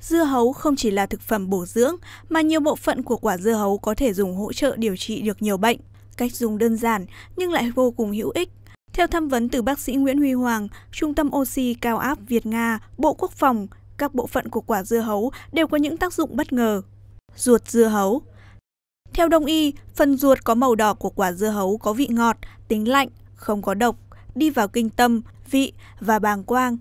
Dưa hấu không chỉ là thực phẩm bổ dưỡng mà nhiều bộ phận của quả dưa hấu có thể dùng hỗ trợ điều trị được nhiều bệnh. Cách dùng đơn giản nhưng lại vô cùng hữu ích. Theo tham vấn từ bác sĩ Nguyễn Huy Hoàng, Trung tâm Oxy Cao áp Việt Nga, Bộ Quốc phòng, các bộ phận của quả dưa hấu đều có những tác dụng bất ngờ. Ruột dưa hấu Theo đông y, phần ruột có màu đỏ của quả dưa hấu có vị ngọt, tính lạnh, không có độc, đi vào kinh tâm, vị và bàng quang.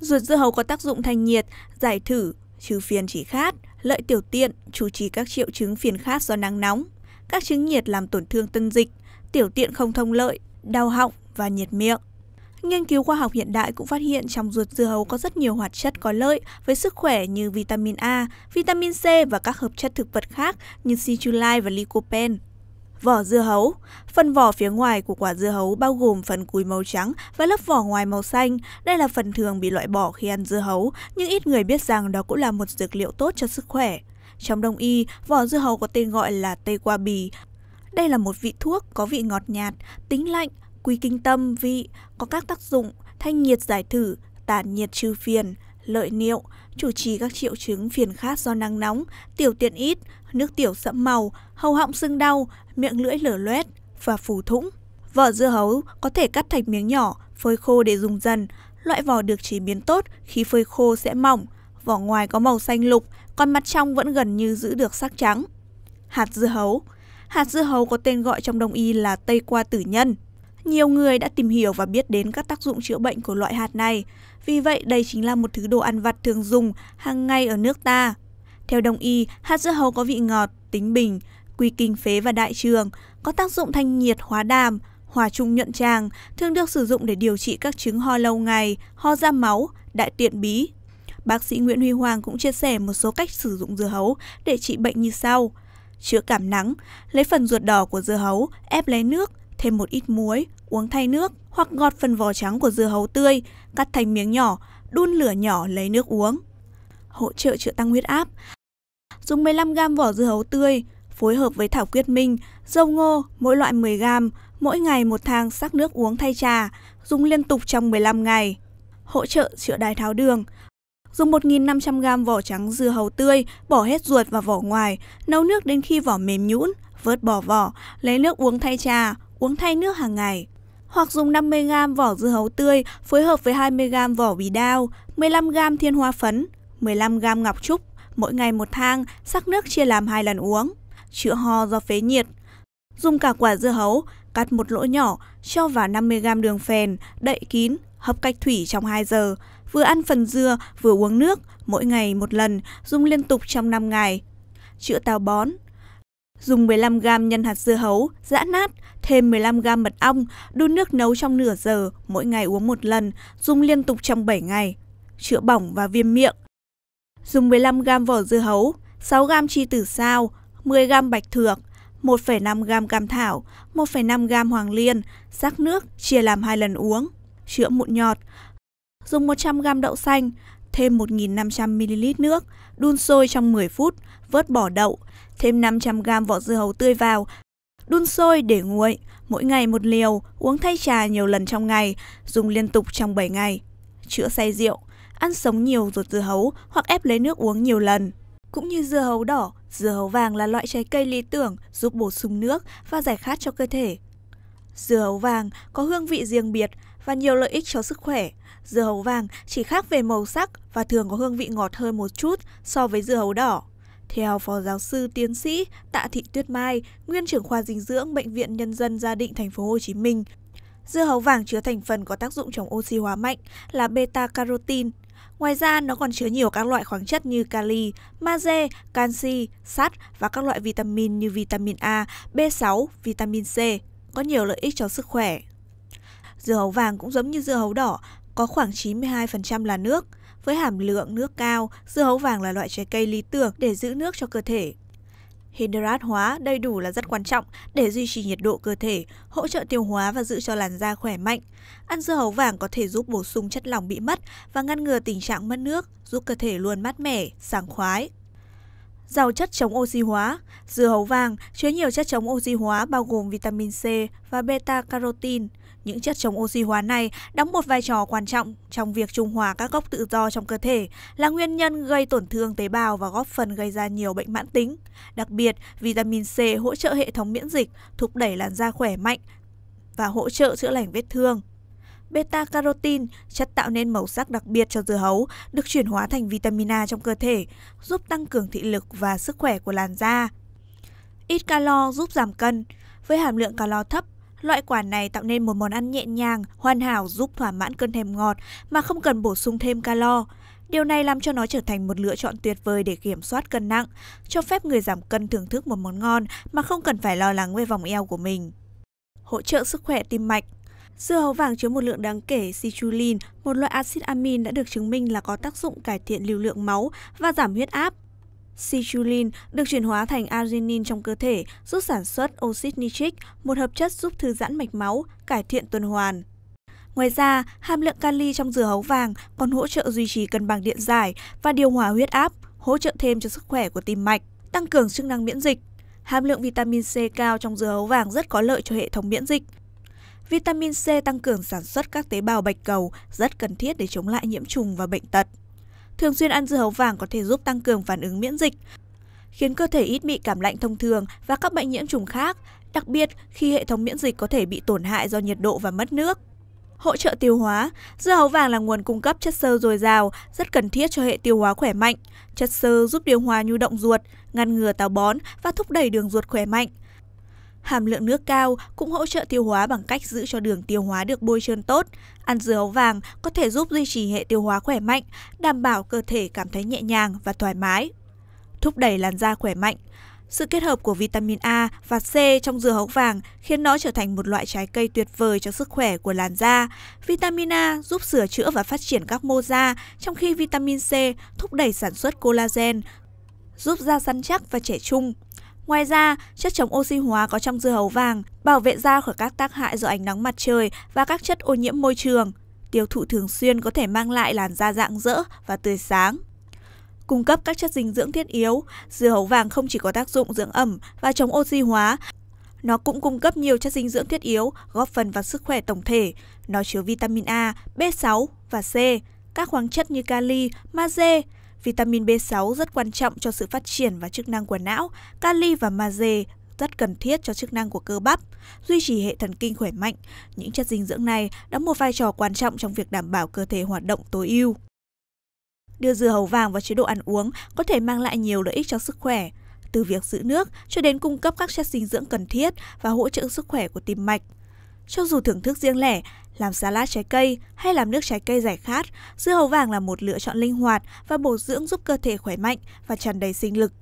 Ruột dưa hấu có tác dụng thanh nhiệt, giải thử, trừ phiền chỉ khát, lợi tiểu tiện, chủ trì các triệu chứng phiền khát do nắng nóng, các chứng nhiệt làm tổn thương tân dịch, tiểu tiện không thông lợi, đau họng và nhiệt miệng. Nghiên cứu khoa học hiện đại cũng phát hiện trong ruột dưa hấu có rất nhiều hoạt chất có lợi với sức khỏe như vitamin A, vitamin C và các hợp chất thực vật khác như citrulline và lycopene. Vỏ dưa hấu Phần vỏ phía ngoài của quả dưa hấu bao gồm phần cùi màu trắng và lớp vỏ ngoài màu xanh. Đây là phần thường bị loại bỏ khi ăn dưa hấu, nhưng ít người biết rằng đó cũng là một dược liệu tốt cho sức khỏe. Trong đông y, vỏ dưa hấu có tên gọi là tây qua bì. Đây là một vị thuốc có vị ngọt nhạt, tính lạnh, quy kinh tâm, vị, có các tác dụng thanh nhiệt giải thử, tản nhiệt trừ phiền, lợi niệu, chủ trì các triệu chứng phiền khát do nắng nóng, tiểu tiện ít, nước tiểu sẫm màu, hầu họng sưng đau, miệng lưỡi lở loét và phù thũng. Vỏ dưa hấu có thể cắt thành miếng nhỏ, phơi khô để dùng dần. Loại vỏ được chế biến tốt, khi phơi khô sẽ mỏng, vỏ ngoài có màu xanh lục, còn mặt trong vẫn gần như giữ được sắc trắng. Hạt dưa hấu Hạt dưa hấu có tên gọi trong đông y là tây qua tử nhân nhiều người đã tìm hiểu và biết đến các tác dụng chữa bệnh của loại hạt này. Vì vậy, đây chính là một thứ đồ ăn vặt thường dùng hàng ngày ở nước ta. Theo đồng y, hạt dưa hấu có vị ngọt, tính bình, quy kinh phế và đại trường, có tác dụng thanh nhiệt hóa đàm, hòa trung nhuận tràng, thường được sử dụng để điều trị các chứng ho lâu ngày, ho ra máu, đại tiện bí. Bác sĩ Nguyễn Huy Hoàng cũng chia sẻ một số cách sử dụng dưa hấu để trị bệnh như sau. Chữa cảm nắng, lấy phần ruột đỏ của dưa hấu, ép lấy nước, thêm một ít muối, uống thay nước hoặc gọt phần vỏ trắng của dưa hấu tươi, cắt thành miếng nhỏ, đun lửa nhỏ lấy nước uống. Hỗ trợ chữa tăng huyết áp. Dùng 15g vỏ dưa hấu tươi, phối hợp với thảo quyết minh, dâu ngô, mỗi loại 10g, mỗi ngày một thang sắc nước uống thay trà, dùng liên tục trong 15 ngày. Hỗ trợ chữa đái tháo đường. Dùng 1.500g vỏ trắng dưa hấu tươi, bỏ hết ruột và vỏ ngoài, nấu nước đến khi vỏ mềm nhũn, vớt bỏ vỏ, lấy nước uống thay trà, uống thay nước hàng ngày. Hoặc dùng 50g vỏ dưa hấu tươi phối hợp với 20g vỏ bì đao, 15g thiên hoa phấn, 15g ngọc trúc, mỗi ngày một thang, sắc nước chia làm hai lần uống, chữa ho do phế nhiệt. Dùng cả quả dưa hấu, cắt một lỗ nhỏ, cho vào 50g đường phèn, đậy kín, hấp cách thủy trong 2 giờ. Vừa ăn phần dưa, vừa uống nước, mỗi ngày một lần, dùng liên tục trong 5 ngày. Chữa táo bón Dùng 15 gram nhân hạt dưa hấu, giã nát, thêm 15 gram mật ong, đun nước nấu trong nửa giờ, mỗi ngày uống một lần, dùng liên tục trong 7 ngày. Chữa bỏng và viêm miệng. Dùng 15 gram vỏ dưa hấu, 6 gram chi tử sao, 10 gram bạch thược, 1,5 gram cam thảo, 1,5 gram hoàng liên, sắc nước, chia làm hai lần uống. Chữa mụn nhọt. Dùng 100 gram đậu xanh, thêm 1.500 ml nước, đun sôi trong 10 phút, vớt bỏ đậu, thêm 500g vỏ dưa hấu tươi vào, đun sôi để nguội, mỗi ngày một liều, uống thay trà nhiều lần trong ngày, dùng liên tục trong 7 ngày. Chữa say rượu, ăn sống nhiều ruột dưa hấu hoặc ép lấy nước uống nhiều lần. Cũng như dưa hấu đỏ, dưa hấu vàng là loại trái cây lý tưởng giúp bổ sung nước và giải khát cho cơ thể. Dưa hấu vàng có hương vị riêng biệt và nhiều lợi ích cho sức khỏe. Dưa hấu vàng chỉ khác về màu sắc và thường có hương vị ngọt hơn một chút so với dưa hấu đỏ. Theo Phó Giáo sư Tiến sĩ Tạ Thị Tuyết Mai, nguyên trưởng khoa dinh dưỡng Bệnh viện Nhân dân Gia Định Thành phố Hồ Chí Minh, dưa hấu vàng chứa thành phần có tác dụng chống oxy hóa mạnh là beta carotin. Ngoài ra, nó còn chứa nhiều các loại khoáng chất như kali, magie, canxi, sắt và các loại vitamin như vitamin A, B6, vitamin C, có nhiều lợi ích cho sức khỏe. Dưa hấu vàng cũng giống như dưa hấu đỏ, có khoảng 92% là nước. Với hàm lượng nước cao, dưa hấu vàng là loại trái cây lý tưởng để giữ nước cho cơ thể. Hydrat hóa đầy đủ là rất quan trọng để duy trì nhiệt độ cơ thể, hỗ trợ tiêu hóa và giữ cho làn da khỏe mạnh. Ăn dưa hấu vàng có thể giúp bổ sung chất lỏng bị mất và ngăn ngừa tình trạng mất nước, giúp cơ thể luôn mát mẻ, sảng khoái rau chất chống oxy hóa. Dưa hấu vàng chứa nhiều chất chống oxy hóa bao gồm vitamin C và beta-carotin. Những chất chống oxy hóa này đóng một vai trò quan trọng trong việc trung hòa các gốc tự do trong cơ thể, là nguyên nhân gây tổn thương tế bào và góp phần gây ra nhiều bệnh mãn tính. Đặc biệt, vitamin C hỗ trợ hệ thống miễn dịch, thúc đẩy làn da khỏe mạnh và hỗ trợ chữa lành vết thương. Beta-carotene, chất tạo nên màu sắc đặc biệt cho dưa hấu, được chuyển hóa thành vitamin A trong cơ thể, giúp tăng cường thị lực và sức khỏe của làn da. Ít calo giúp giảm cân. Với hàm lượng calo thấp, loại quả này tạo nên một món ăn nhẹ nhàng, hoàn hảo giúp thỏa mãn cơn thèm ngọt mà không cần bổ sung thêm calo. Điều này làm cho nó trở thành một lựa chọn tuyệt vời để kiểm soát cân nặng, cho phép người giảm cân thưởng thức một món ngon mà không cần phải lo lắng về vòng eo của mình. Hỗ trợ sức khỏe tim mạch Dưa hấu vàng chứa một lượng đáng kể citrullin, một loại axit amin đã được chứng minh là có tác dụng cải thiện lưu lượng máu và giảm huyết áp. Citrulline được chuyển hóa thành arginine trong cơ thể, giúp sản xuất oxit nitric, một hợp chất giúp thư giãn mạch máu, cải thiện tuần hoàn. Ngoài ra, hàm lượng kali trong dưa hấu vàng còn hỗ trợ duy trì cân bằng điện giải và điều hòa huyết áp, hỗ trợ thêm cho sức khỏe của tim mạch, tăng cường chức năng miễn dịch. Hàm lượng vitamin C cao trong dưa hấu vàng rất có lợi cho hệ thống miễn dịch, Vitamin C tăng cường sản xuất các tế bào bạch cầu rất cần thiết để chống lại nhiễm trùng và bệnh tật. Thường xuyên ăn dưa hấu vàng có thể giúp tăng cường phản ứng miễn dịch, khiến cơ thể ít bị cảm lạnh thông thường và các bệnh nhiễm trùng khác, đặc biệt khi hệ thống miễn dịch có thể bị tổn hại do nhiệt độ và mất nước. Hỗ trợ tiêu hóa, dưa hấu vàng là nguồn cung cấp chất xơ dồi dào, rất cần thiết cho hệ tiêu hóa khỏe mạnh. Chất xơ giúp điều hòa nhu động ruột, ngăn ngừa táo bón và thúc đẩy đường ruột khỏe mạnh, hàm lượng nước cao cũng hỗ trợ tiêu hóa bằng cách giữ cho đường tiêu hóa được bôi trơn tốt. Ăn dưa hấu vàng có thể giúp duy trì hệ tiêu hóa khỏe mạnh, đảm bảo cơ thể cảm thấy nhẹ nhàng và thoải mái. Thúc đẩy làn da khỏe mạnh sự kết hợp của vitamin A và C trong dưa hấu vàng khiến nó trở thành một loại trái cây tuyệt vời cho sức khỏe của làn da. Vitamin A giúp sửa chữa và phát triển các mô da, trong khi vitamin C thúc đẩy sản xuất collagen, giúp da săn chắc và trẻ trung. Ngoài ra, chất chống oxy hóa có trong dưa hấu vàng bảo vệ da khỏi các tác hại do ánh nắng mặt trời và các chất ô nhiễm môi trường. Tiêu thụ thường xuyên có thể mang lại làn da rạng rỡ và tươi sáng. Cung cấp các chất dinh dưỡng thiết yếu, dưa hấu vàng không chỉ có tác dụng dưỡng ẩm và chống oxy hóa, nó cũng cung cấp nhiều chất dinh dưỡng thiết yếu góp phần vào sức khỏe tổng thể. Nó chứa vitamin A, B6 và C, các khoáng chất như kali, magie, Vitamin B6 rất quan trọng cho sự phát triển và chức năng của não, kali và magie rất cần thiết cho chức năng của cơ bắp, duy trì hệ thần kinh khỏe mạnh. Những chất dinh dưỡng này đóng một vai trò quan trọng trong việc đảm bảo cơ thể hoạt động tối ưu. Đưa dưa hấu vàng vào chế độ ăn uống có thể mang lại nhiều lợi ích cho sức khỏe, từ việc giữ nước cho đến cung cấp các chất dinh dưỡng cần thiết và hỗ trợ sức khỏe của tim mạch. Cho dù thưởng thức riêng lẻ, làm salad trái cây hay làm nước trái cây giải khát, dưa hấu vàng là một lựa chọn linh hoạt và bổ dưỡng giúp cơ thể khỏe mạnh và tràn đầy sinh lực.